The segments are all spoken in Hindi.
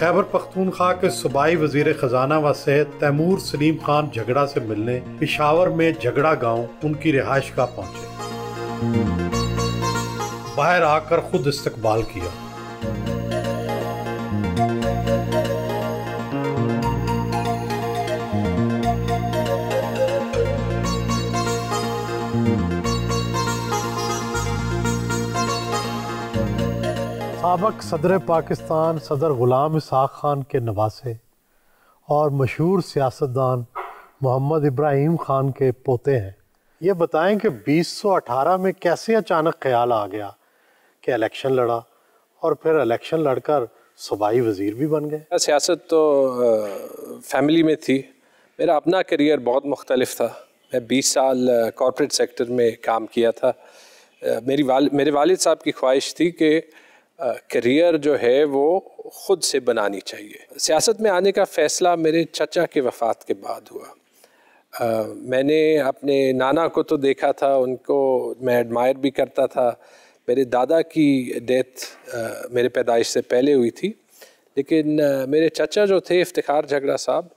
खैबर पख्तूनख्वा के सूबाई वजीर खजाना व सेहत तैमूर सलीम खान झगड़ा से मिलने पिशावर में झगड़ा गांव उनकी रिहाइश का पहुंचे बाहर आकर खुद इस्तकबाल किया thank you सबक सदर पाकिस्तान सदर ग़ुलाम इसाक ख़ान के नवासे और मशहूर सियासतदान मोहम्मद इब्राहिम ख़ान के पोते हैं ये बताएं कि 2018 में कैसे अचानक ख्याल आ गया कि इलेक्शन लड़ा और फिर इलेक्शन लड़कर सूबाई वज़ीर भी बन गए सियासत तो फैमिली में थी मेरा अपना करियर बहुत मुख्तलिफ था मैं 20 साल कॉरपोरेट सेक्टर में काम किया था मेरी वाल मेरे वालिद साहब की ख्वाहिश थी कि करियर जो है वो ख़ुद से बनानी चाहिए सियासत में आने का फ़ैसला मेरे चचा के वफ़ात के बाद हुआ आ, मैंने अपने नाना को तो देखा था उनको मैं एडमायर भी करता था मेरे दादा की डेथ मेरे पैदाइश से पहले हुई थी लेकिन आ, मेरे चचा जो थे इफ्तार झगड़ा साहब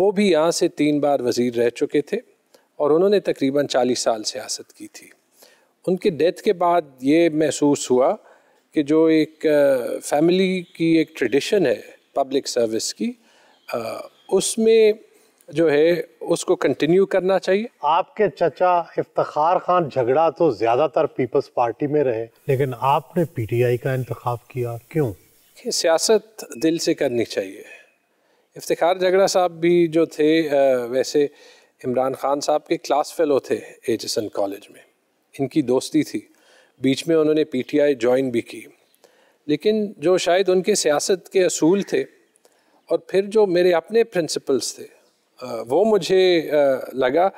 वो भी यहाँ से तीन बार वज़ीर रह चुके थे और उन्होंने तकरीबन चालीस साल सियासत की थी उनके डेथ के बाद ये महसूस हुआ कि जो एक फैमिली की एक ट्रेडिशन है पब्लिक सर्विस की उसमें जो है उसको कंटिन्यू करना चाहिए आपके चचा इफ्तार खान झगड़ा तो ज़्यादातर पीपल्स पार्टी में रहे लेकिन आपने पीटीआई का इंतखब किया क्यों सियासत दिल से करनी चाहिए इफ्तार झगड़ा साहब भी जो थे वैसे इमरान खान साहब के क्लास फेलो थे एजसन कॉलेज में इनकी दोस्ती थी बीच में उन्होंने पीटीआई ज्वाइन भी की लेकिन जो शायद उनके सियासत के असूल थे और फिर जो मेरे अपने प्रिंसिपल्स थे वो मुझे लगा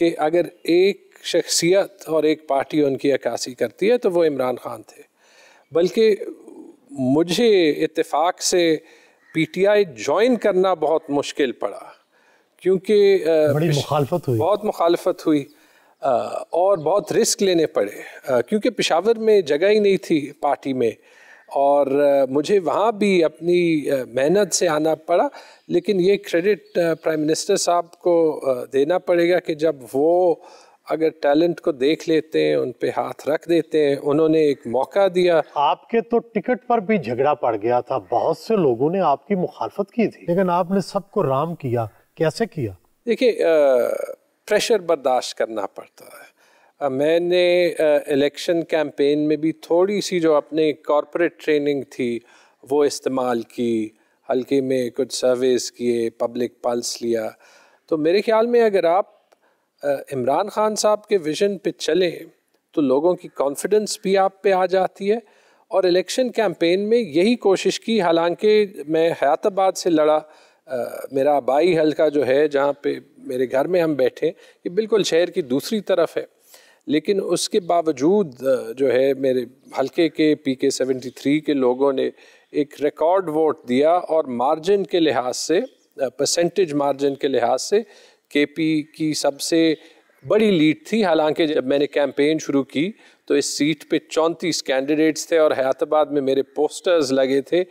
कि अगर एक शख्सियत और एक पार्टी उनकी अक्सी करती है तो वो इमरान खान थे बल्कि मुझे इत्तेफाक से पीटीआई ज्वाइन करना बहुत मुश्किल पड़ा क्योंकि बड़ी मुखालफत हुई बहुत मुखालफत हुई और बहुत रिस्क लेने पड़े क्योंकि पिशावर में जगह ही नहीं थी पार्टी में और मुझे वहाँ भी अपनी मेहनत से आना पड़ा लेकिन ये क्रेडिट प्राइम मिनिस्टर साहब को देना पड़ेगा कि जब वो अगर टैलेंट को देख लेते हैं उन पे हाथ रख देते हैं उन्होंने एक मौका दिया आपके तो टिकट पर भी झगड़ा पड़ गया था बहुत से लोगों ने आपकी मुखालफत की थी लेकिन आपने सबको राम किया कैसे किया देखिए प्रेशर बर्दाश्त करना पड़ता है मैंने इलेक्शन कैंपेन में भी थोड़ी सी जो अपने कॉरपोरेट ट्रेनिंग थी वो इस्तेमाल की हल्के में कुछ सर्वेस किए पब्लिक पल्स लिया तो मेरे ख्याल में अगर आप इमरान खान साहब के विजन पे चलें तो लोगों की कॉन्फिडेंस भी आप पे आ जाती है और इलेक्शन कैंपेन में यही कोशिश की हालांकि मैं हयातबाद से लड़ा आ, मेरा आबाई हल्का जो है जहाँ पे मेरे घर में हम बैठे ये बिल्कुल शहर की दूसरी तरफ है लेकिन उसके बावजूद जो है मेरे हल्के के पी के सेवेंटी थ्री के लोगों ने एक रिकॉर्ड वोट दिया और मार्जिन के लिहाज से परसेंटेज मार्जिन के लिहाज से के पी की सबसे बड़ी लीड थी हालांकि जब मैंने कैंपेन शुरू की तो इस सीट पे चौंतीस कैंडिडेट्स थे और हयातबाद में मेरे पोस्टर्स लगे थे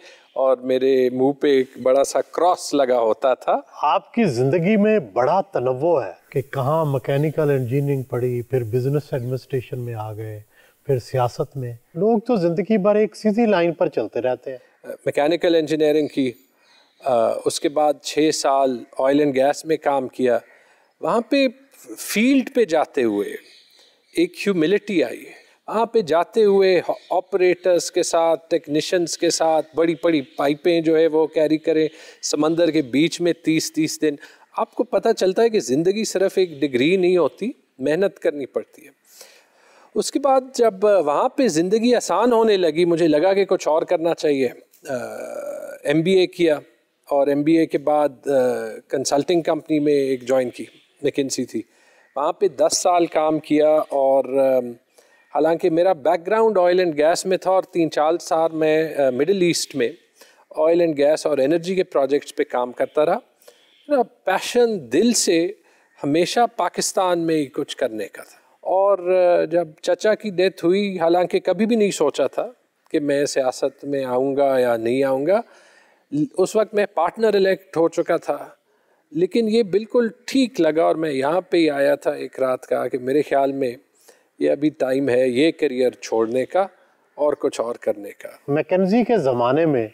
और मेरे मुंह पे एक बड़ा सा क्रॉस लगा होता था आपकी ज़िंदगी में बड़ा तनवो है कि कहाँ मैकेनिकल इंजीनियरिंग पढ़ी फिर बिजनेस एडमिनिस्ट्रेशन में आ गए फिर सियासत में लोग तो ज़िंदगी भर एक सीधी लाइन पर चलते रहते हैं मैकेनिकल इंजीनियरिंग की आ, उसके बाद छः साल ऑयल एंड गैस में काम किया वहाँ पे फील्ड पे जाते हुए एक ह्यूमिलिटी आई वहाँ पे जाते हुए ऑपरेटर्स के साथ टेक्नीशियंस के साथ बड़ी बड़ी पाइपें जो है वो कैरी करें समंदर के बीच में तीस तीस दिन आपको पता चलता है कि ज़िंदगी सिर्फ एक डिग्री नहीं होती मेहनत करनी पड़ती है उसके बाद जब वहाँ पे ज़िंदगी आसान होने लगी मुझे लगा कि कुछ और करना चाहिए एम बी ए किया और एम बी ए के बाद कंसल्टिंग कंपनी में एक जॉइन की मैकेंसी थी वहाँ पे दस साल काम किया और हालांकि मेरा बैकग्राउंड ऑयल एंड गैस में था और तीन चार साल मैं मिडिल ईस्ट में ऑयल एंड गैस और एनर्जी के प्रोजेक्ट्स पे काम करता रहा मेरा पैशन दिल से हमेशा पाकिस्तान में ही कुछ करने का था और जब चचा की डेथ हुई हालांकि कभी भी नहीं सोचा था कि मैं सियासत में आऊँगा या नहीं आऊँगा उस वक्त मैं पार्टनर इलेक्ट हो चुका था लेकिन ये बिल्कुल ठीक लगा और मैं यहाँ पे ही आया था एक रात का कि मेरे ख्याल में ये अभी टाइम है ये करियर छोड़ने का और कुछ और करने का मैकेजी के ज़माने में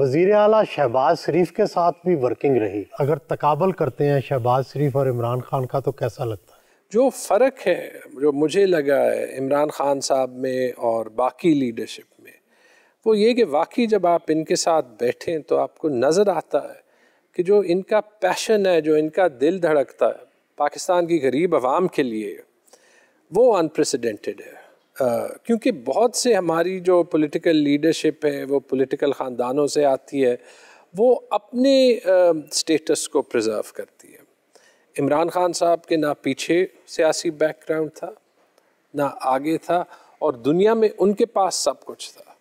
वजीर अला शहबाज शरीफ के साथ भी वर्किंग रही अगर तकाबल करते हैं शहबाज शरीफ और इमरान खान का तो कैसा लगता है जो फ़र्क है जो मुझे लगा है इमरान खान साहब में और बाकी लीडरशिप में वो ये कि वाकई जब आप इनके साथ बैठें तो आपको नज़र आता है कि जो इनका पैशन है जो इनका दिल धड़कता है पाकिस्तान की गरीब आवाम के लिए वो अनप्रेसिडेंटेड है क्योंकि बहुत से हमारी जो पॉलिटिकल लीडरशिप है वो पॉलिटिकल ख़ानदानों से आती है वो अपने स्टेटस को प्रिजर्व करती है इमरान खान साहब के ना पीछे सियासी बैकग्राउंड था ना आगे था और दुनिया में उनके पास सब कुछ था